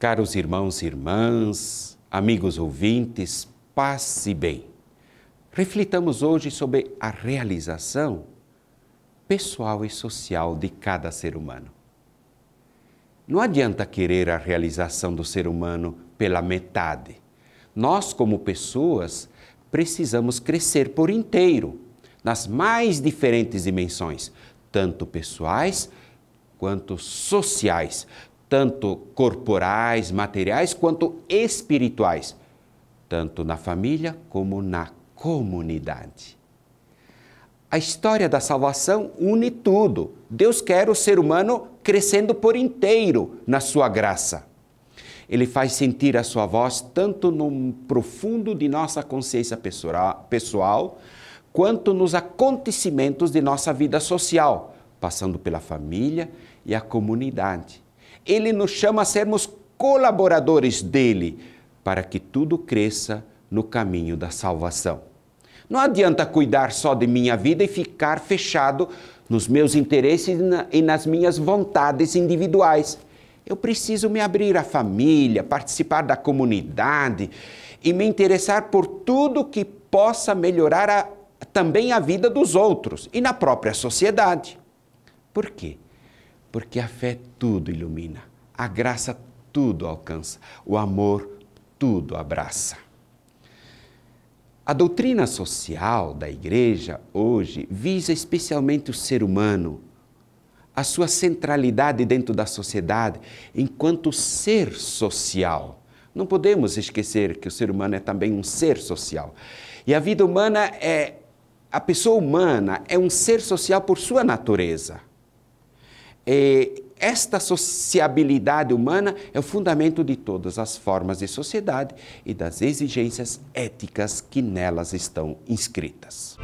Caros irmãos e irmãs, amigos ouvintes, passe bem. Reflitamos hoje sobre a realização pessoal e social de cada ser humano. Não adianta querer a realização do ser humano pela metade. Nós, como pessoas, precisamos crescer por inteiro, nas mais diferentes dimensões, tanto pessoais quanto sociais, tanto corporais, materiais, quanto espirituais, tanto na família como na comunidade. A história da salvação une tudo. Deus quer o ser humano crescendo por inteiro na sua graça. Ele faz sentir a sua voz tanto no profundo de nossa consciência pessoal, quanto nos acontecimentos de nossa vida social, passando pela família e a comunidade. Ele nos chama a sermos colaboradores dele, para que tudo cresça no caminho da salvação. Não adianta cuidar só de minha vida e ficar fechado nos meus interesses e nas minhas vontades individuais. Eu preciso me abrir à família, participar da comunidade e me interessar por tudo que possa melhorar a, também a vida dos outros e na própria sociedade. Por quê? porque a fé tudo ilumina, a graça tudo alcança, o amor tudo abraça. A doutrina social da Igreja hoje visa especialmente o ser humano, a sua centralidade dentro da sociedade, enquanto ser social. Não podemos esquecer que o ser humano é também um ser social. E a vida humana é. A pessoa humana é um ser social por sua natureza. E esta sociabilidade humana é o fundamento de todas as formas de sociedade e das exigências éticas que nelas estão inscritas.